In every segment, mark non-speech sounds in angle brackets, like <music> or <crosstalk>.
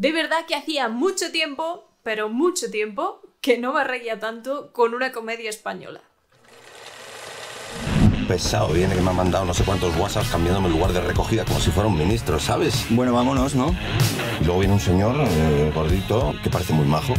De verdad que hacía mucho tiempo, pero mucho tiempo, que no me reía tanto con una comedia española. Pesado, viene que me ha mandado no sé cuántos WhatsApps cambiándome el lugar de recogida como si fuera un ministro, ¿sabes? Bueno, vámonos, ¿no? Y luego viene un señor eh, gordito que parece muy majo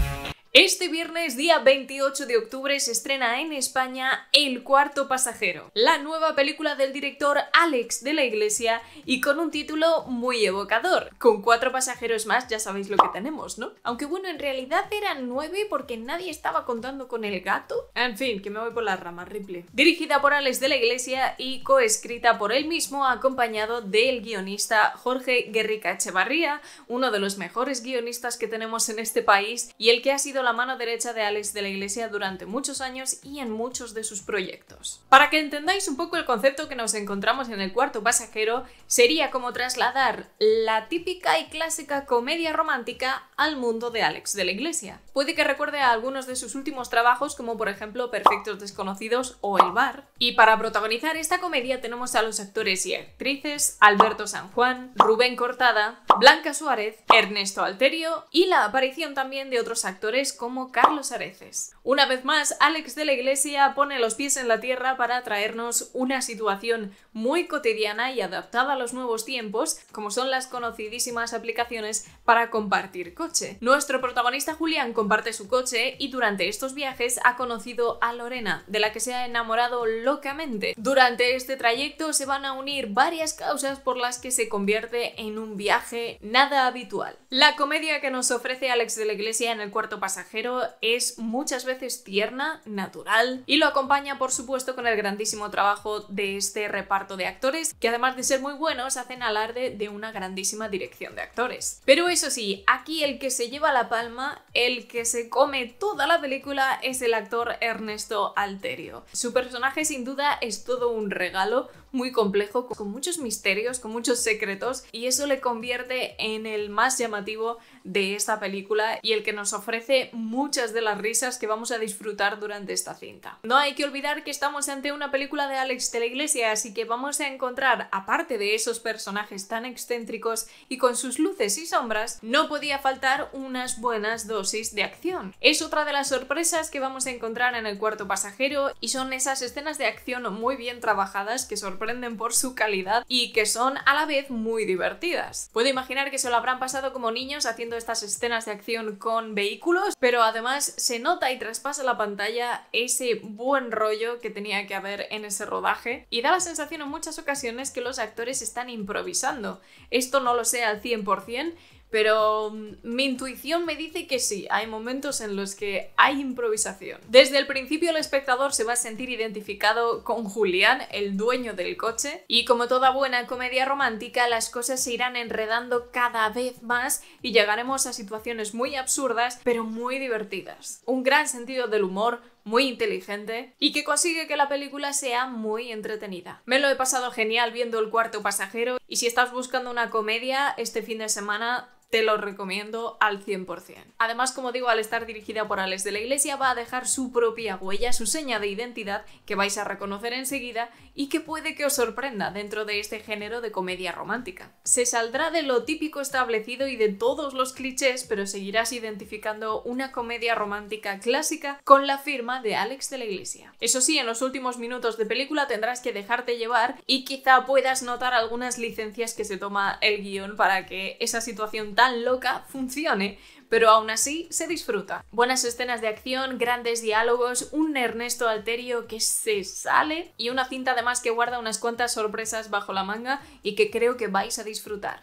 este viernes, día 28 de octubre, se estrena en España El cuarto pasajero, la nueva película del director Alex de la Iglesia y con un título muy evocador. Con cuatro pasajeros más ya sabéis lo que tenemos, ¿no? Aunque bueno, en realidad eran nueve porque nadie estaba contando con el gato. En fin, que me voy por la rama, Ripley. Dirigida por Alex de la Iglesia y coescrita por él mismo, acompañado del guionista Jorge Guerrica Echevarría, uno de los mejores guionistas que tenemos en este país y el que ha sido la mano derecha de Alex de la Iglesia durante muchos años y en muchos de sus proyectos. Para que entendáis un poco el concepto que nos encontramos en el cuarto pasajero, sería como trasladar la típica y clásica comedia romántica al mundo de Alex de la Iglesia. Puede que recuerde a algunos de sus últimos trabajos, como por ejemplo Perfectos Desconocidos o El Bar. Y para protagonizar esta comedia tenemos a los actores y actrices Alberto San Juan, Rubén Cortada, Blanca Suárez, Ernesto Alterio y la aparición también de otros actores como Carlos Areces. Una vez más, Alex de la Iglesia pone los pies en la tierra para traernos una situación muy cotidiana y adaptada a los nuevos tiempos, como son las conocidísimas aplicaciones para compartir coche. Nuestro protagonista Julián comparte su coche y durante estos viajes ha conocido a Lorena, de la que se ha enamorado locamente. Durante este trayecto se van a unir varias causas por las que se convierte en un viaje nada habitual. La comedia que nos ofrece Alex de la Iglesia en el cuarto pasajero es muchas veces tierna, natural y lo acompaña por supuesto con el grandísimo trabajo de este reparto de actores que además de ser muy buenos hacen alarde de una grandísima dirección de actores. Pero eso sí, aquí el que se lleva la palma, el que se come toda la película es el actor Ernesto Alterio. Su personaje sin duda es todo un regalo muy complejo, con muchos misterios, con muchos secretos y eso le convierte en el más llamativo de esta película y el que nos ofrece muchas de las risas que vamos a disfrutar durante esta cinta. No hay que olvidar que estamos ante una película de Alex de la Iglesia, así que vamos a encontrar, aparte de esos personajes tan excéntricos y con sus luces y sombras, no podía faltar unas buenas dosis de acción. Es otra de las sorpresas que vamos a encontrar en el cuarto pasajero y son esas escenas de acción muy bien trabajadas que sorprenden por su calidad y que son a la vez muy divertidas. Puedo imaginar que se lo habrán pasado como niños haciendo estas escenas de acción con vehículos, pero además se nota y traspasa la pantalla ese buen rollo que tenía que haber en ese rodaje y da la sensación en muchas ocasiones que los actores están improvisando. Esto no lo sé al 100%, pero mm, mi intuición me dice que sí, hay momentos en los que hay improvisación. Desde el principio el espectador se va a sentir identificado con Julián, el dueño del coche, y como toda buena comedia romántica, las cosas se irán enredando cada vez más y llegaremos a situaciones muy absurdas, pero muy divertidas. Un gran sentido del humor, muy inteligente y que consigue que la película sea muy entretenida. Me lo he pasado genial viendo El cuarto pasajero y si estás buscando una comedia, este fin de semana te lo recomiendo al 100%. Además, como digo, al estar dirigida por Alex de la Iglesia va a dejar su propia huella, su seña de identidad que vais a reconocer enseguida y que puede que os sorprenda dentro de este género de comedia romántica. Se saldrá de lo típico establecido y de todos los clichés, pero seguirás identificando una comedia romántica clásica con la firma de Alex de la Iglesia. Eso sí, en los últimos minutos de película tendrás que dejarte llevar y quizá puedas notar algunas licencias que se toma el guión para que esa situación tan loca funcione, pero aún así se disfruta. Buenas escenas de acción, grandes diálogos, un Ernesto Alterio que se sale y una cinta además que guarda unas cuantas sorpresas bajo la manga y que creo que vais a disfrutar.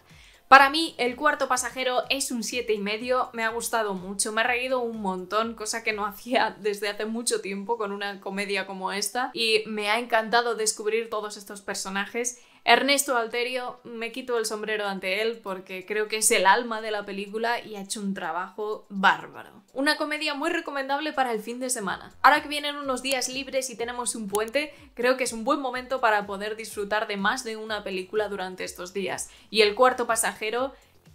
Para mí, el cuarto pasajero es un 7,5, y medio, me ha gustado mucho, me ha reído un montón, cosa que no <laughs> hacía desde hace mucho tiempo con una comedia como esta, y me ha encantado descubrir todos estos personajes. Ernesto Alterio, me quito el sombrero ante él porque creo que es el alma de la película y ha hecho un trabajo bárbaro. Una comedia muy recomendable para el fin de semana. Ahora que vienen unos días libres y tenemos un puente, creo que es un buen momento para poder disfrutar de más de una película durante estos días. Y el cuarto pasajero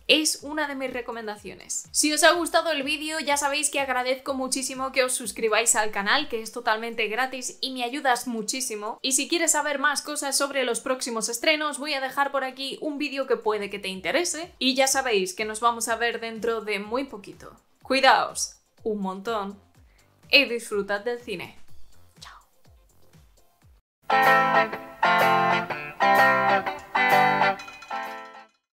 es una de mis recomendaciones. Si os ha gustado el vídeo ya sabéis que agradezco muchísimo que os suscribáis al canal que es totalmente gratis y me ayudas muchísimo y si quieres saber más cosas sobre los próximos estrenos voy a dejar por aquí un vídeo que puede que te interese y ya sabéis que nos vamos a ver dentro de muy poquito. Cuidaos un montón y disfrutad del cine. Chao.